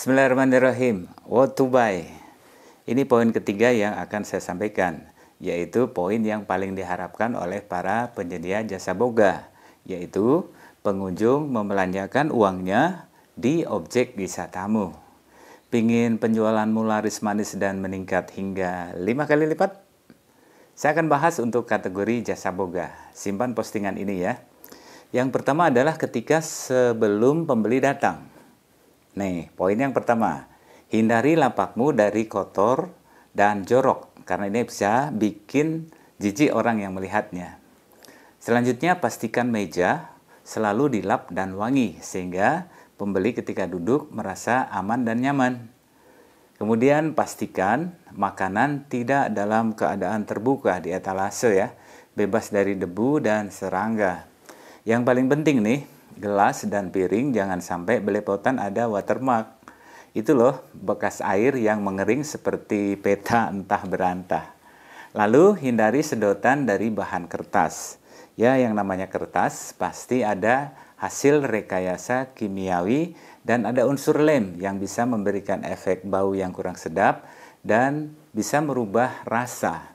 Bismillahirrahmanirrahim. What to buy? Ini poin ketiga yang akan saya sampaikan, yaitu poin yang paling diharapkan oleh para penyedia jasa boga, yaitu pengunjung membelanjakan uangnya di objek wisatamu. Pingin penjualanmu laris manis dan meningkat hingga lima kali lipat? Saya akan bahas untuk kategori jasa boga. Simpan postingan ini ya. Yang pertama adalah ketika sebelum pembeli datang Nih, poin yang pertama, hindari lapakmu dari kotor dan jorok karena ini bisa bikin jijik orang yang melihatnya. Selanjutnya, pastikan meja selalu dilap dan wangi sehingga pembeli ketika duduk merasa aman dan nyaman. Kemudian pastikan makanan tidak dalam keadaan terbuka di etalase ya, bebas dari debu dan serangga. Yang paling penting nih, gelas dan piring jangan sampai belepotan ada watermark. Itu loh bekas air yang mengering seperti peta entah berantah. Lalu hindari sedotan dari bahan kertas. Ya yang namanya kertas pasti ada hasil rekayasa kimiawi dan ada unsur lem yang bisa memberikan efek bau yang kurang sedap dan bisa merubah rasa.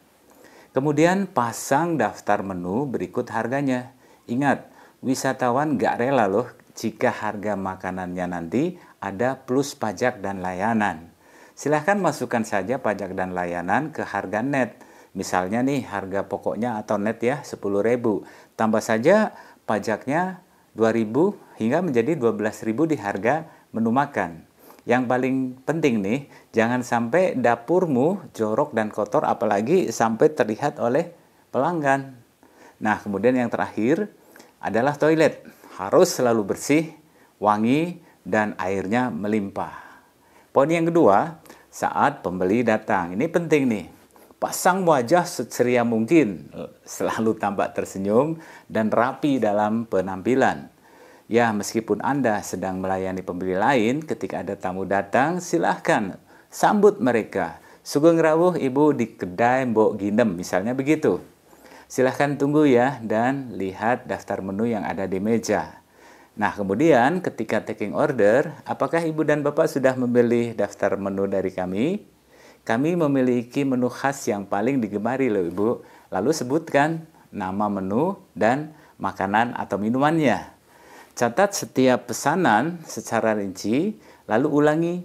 Kemudian pasang daftar menu berikut harganya. Ingat, wisatawan nggak rela loh jika harga makanannya nanti ada plus pajak dan layanan. Silahkan masukkan saja pajak dan layanan ke harga net. Misalnya nih harga pokoknya atau net ya 10.000. Tambah saja pajaknya 2.000 hingga menjadi 12.000 di harga menu makan. Yang paling penting nih, jangan sampai dapurmu jorok dan kotor apalagi sampai terlihat oleh pelanggan. Nah, kemudian yang terakhir, adalah toilet. Harus selalu bersih, wangi, dan airnya melimpah. Poin yang kedua, saat pembeli datang. Ini penting nih. Pasang wajah seceria mungkin, selalu tampak tersenyum dan rapi dalam penampilan. Ya, meskipun Anda sedang melayani pembeli lain, ketika ada tamu datang, silahkan sambut mereka. Sugeng rawuh ibu di kedai Mbok Ginem, misalnya begitu. Silahkan tunggu ya dan lihat daftar menu yang ada di meja. Nah, kemudian ketika taking order, apakah Ibu dan Bapak sudah memilih daftar menu dari kami? Kami memiliki menu khas yang paling digemari loh Ibu. Lalu sebutkan nama menu dan makanan atau minumannya. Catat setiap pesanan secara rinci, lalu ulangi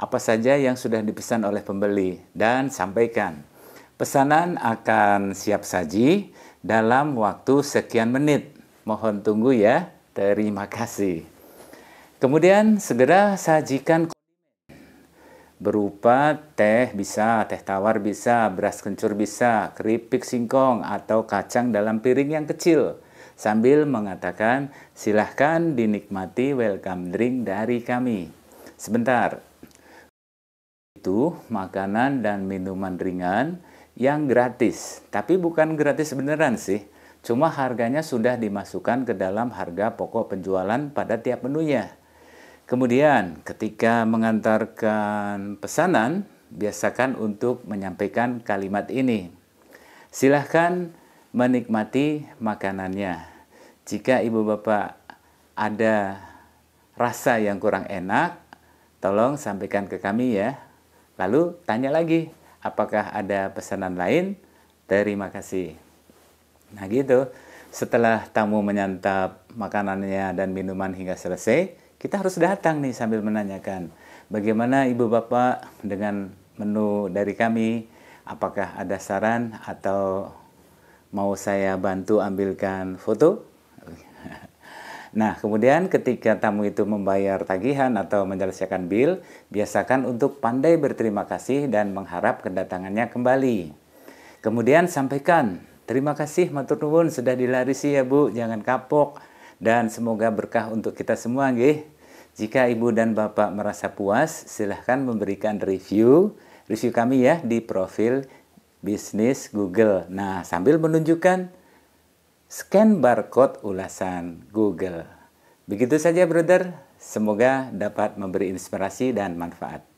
apa saja yang sudah dipesan oleh pembeli dan sampaikan. Pesanan akan siap saji dalam waktu sekian menit. Mohon tunggu ya. Terima kasih. Kemudian segera sajikan berupa teh bisa, teh tawar bisa, beras kencur bisa, keripik singkong atau kacang dalam piring yang kecil sambil mengatakan silahkan dinikmati welcome drink dari kami. Sebentar. Itu makanan dan minuman ringan yang gratis. Tapi bukan gratis beneran sih. Cuma harganya sudah dimasukkan ke dalam harga pokok penjualan pada tiap menunya. Kemudian ketika mengantarkan pesanan, biasakan untuk menyampaikan kalimat ini. Silahkan menikmati makanannya. Jika ibu bapak ada rasa yang kurang enak, tolong sampaikan ke kami ya. Lalu tanya lagi, apakah ada pesanan lain? Terima kasih. Nah gitu, setelah tamu menyantap makanannya dan minuman hingga selesai, kita harus datang nih sambil menanyakan, bagaimana ibu bapak dengan menu dari kami? Apakah ada saran atau mau saya bantu ambilkan foto? Nah, kemudian ketika tamu itu membayar tagihan atau menyelesaikan bill, biasakan untuk pandai berterima kasih dan mengharap kedatangannya kembali. Kemudian sampaikan, terima kasih matur nuwun sudah dilarisi ya Bu, jangan kapok dan semoga berkah untuk kita semua gih. Jika Ibu dan Bapak merasa puas, silahkan memberikan review, review kami ya di profil bisnis Google. Nah, sambil menunjukkan scan barcode ulasan Google. Begitu saja brother, semoga dapat memberi inspirasi dan manfaat.